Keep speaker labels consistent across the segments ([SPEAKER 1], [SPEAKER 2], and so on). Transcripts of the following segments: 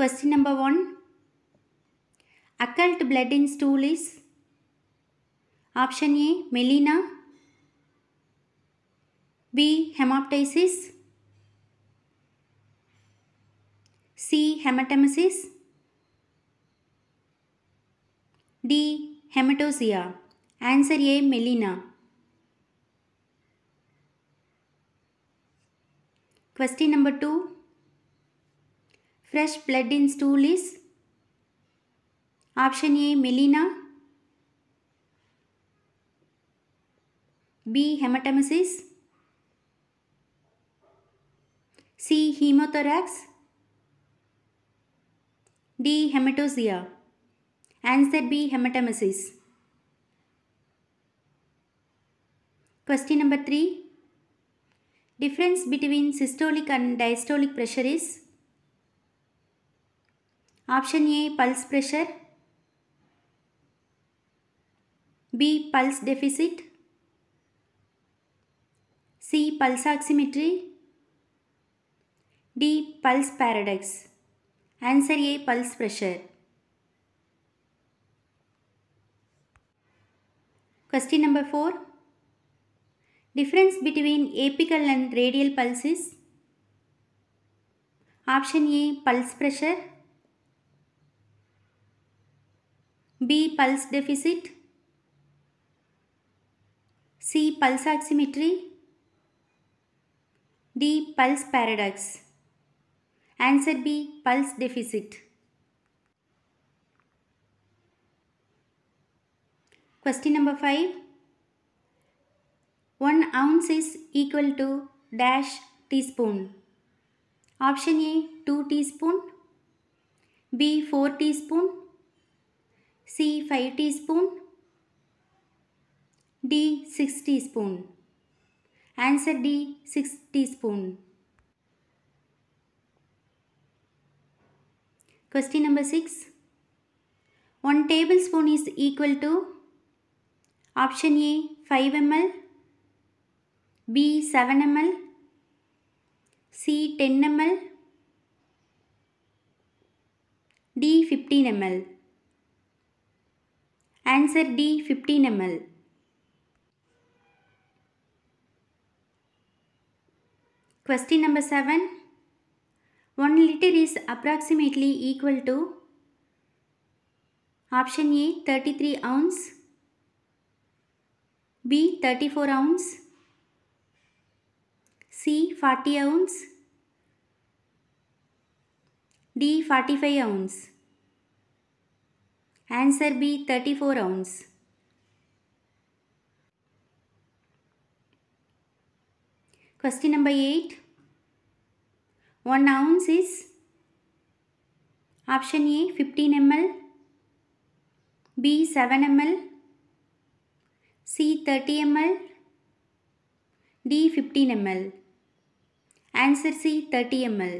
[SPEAKER 1] Question number 1. Occult blood in stool is Option A. Melina B. Hemoptysis C. Hematemesis D. Hematosia Answer A. Melina Question number 2. fresh blood in stool is option A melina B hematemesis C hemothorax D hematosia answer B hematemesis question number 3 difference between systolic and diastolic pressure is option A pulse pressure B pulse deficit C pulse oximetry D pulse paradox answer A pulse pressure question number four difference between apical and radial pulses option A pulse pressure B. Pulse deficit C. Pulse oximetry D. Pulse paradox Answer B. Pulse deficit Question number 5 1 ounce is equal to dash teaspoon Option A 2 teaspoon B 4 teaspoon C 5 teaspoon, D 6 teaspoon. Answer D 6 teaspoon. Question number 6. 1 tablespoon is equal to option A 5 ml, B 7 ml, C 10 ml, D 15 ml. Answer D 15 ml. Question number 7. 1 liter is approximately equal to Option A 33 ounce B 34 ounce C 40 ounce D 45 ounce Answer B 34 rounds. Question number 8. 1 ounce is option A 15 ml, B 7 ml, C 30 ml, D 15 ml. Answer C 30 ml.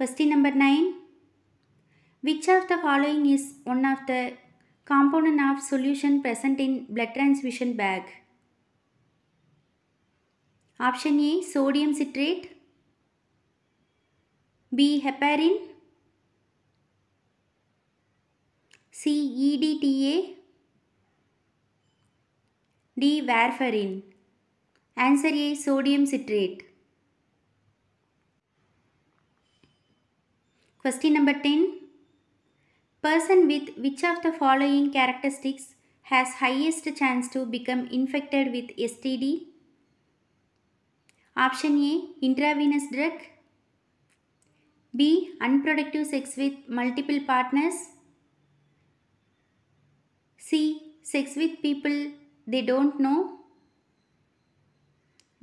[SPEAKER 1] Question number 9. Which of the following is one of the component of solution present in blood transfusion bag? Option A. Sodium citrate B. Heparin C. EDTA D. Warfarin Answer A. Sodium citrate Question number 10. Person with which of the following characteristics has highest chance to become infected with STD? Option A. Intravenous drug. B. Unproductive sex with multiple partners. C. Sex with people they don't know.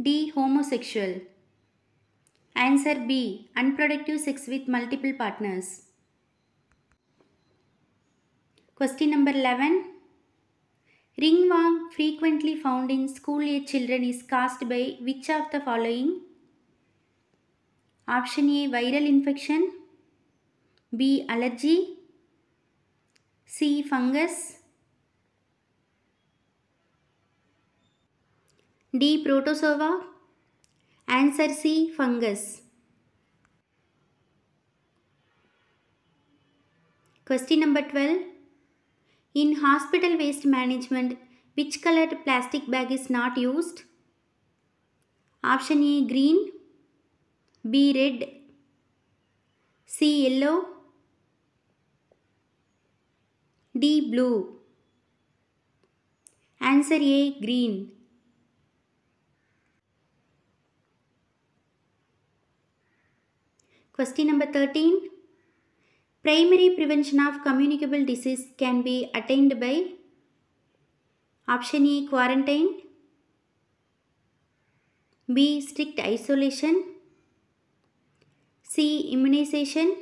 [SPEAKER 1] D. Homosexual. Answer B. Unproductive sex with multiple partners. Question number 11. Ringworm frequently found in school age children is caused by which of the following? Option A. Viral infection. B. Allergy. C. Fungus. D. Protozoa. Answer C. Fungus. Question number 12. In hospital waste management, which colored plastic bag is not used? Option A. Green. B. Red. C. Yellow. D. Blue. Answer A. Green. Question number 13. Primary prevention of communicable disease can be attained by option A. Quarantine B. Strict isolation C. Immunization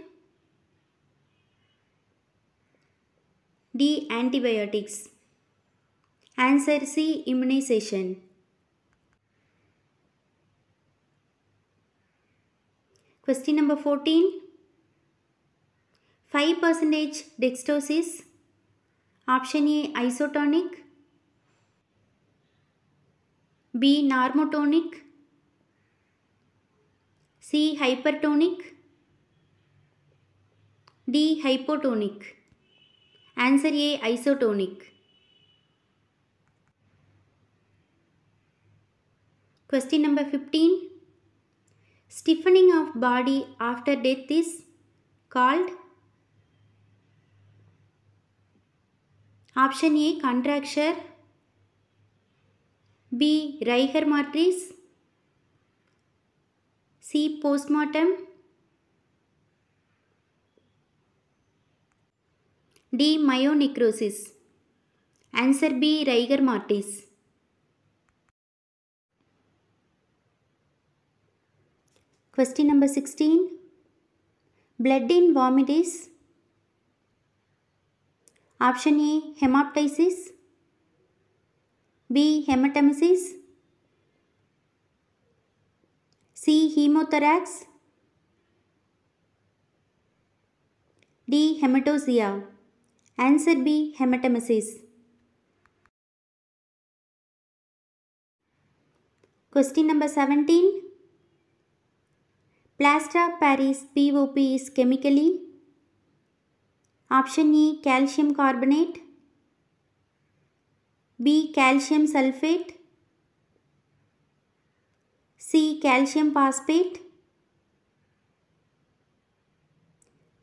[SPEAKER 1] D. Antibiotics Answer C. Immunization Question number 14. 5% dextrose is option A isotonic, B normotonic, C hypertonic, D hypotonic. Answer A isotonic. Question number 15. Stiffening of body after death is called option A contracture B Reicher matrix C postmortem D. Myonecrosis. Answer B. Riger mortis. Question number 16. Blood in vomit is Option A. Hemoptysis B. Hematemesis C. Hemothorax D. Hematosia Answer B. Hematemesis Question number 17. Plaster Paris POP is chemically option E calcium carbonate B calcium sulphate C calcium phosphate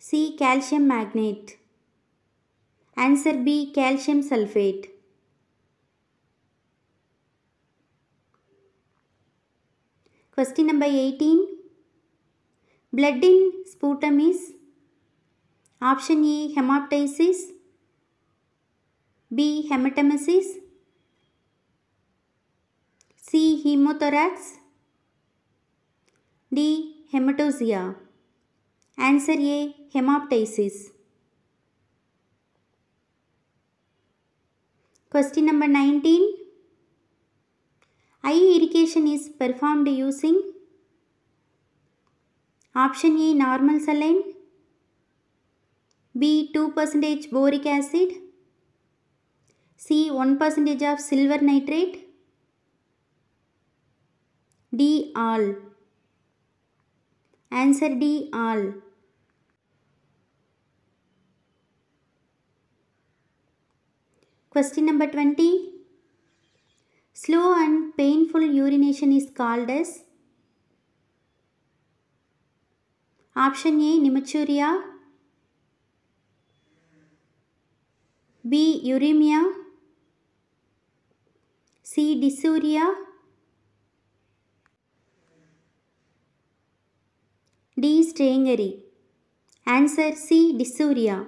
[SPEAKER 1] C calcium magnet answer B calcium sulphate question number eighteen blood in sputum is option a hemoptysis b hematemesis c hemothorax d hematochezia answer A hemoptysis question number nineteen eye irrigation is performed using option A normal saline B two percentage boric acid C one percentage of silver nitrate D all answer D all Question number 20. Slow and painful urination is called as option A nocturia B uremia C dysuria D strangury answer C डिसूरिया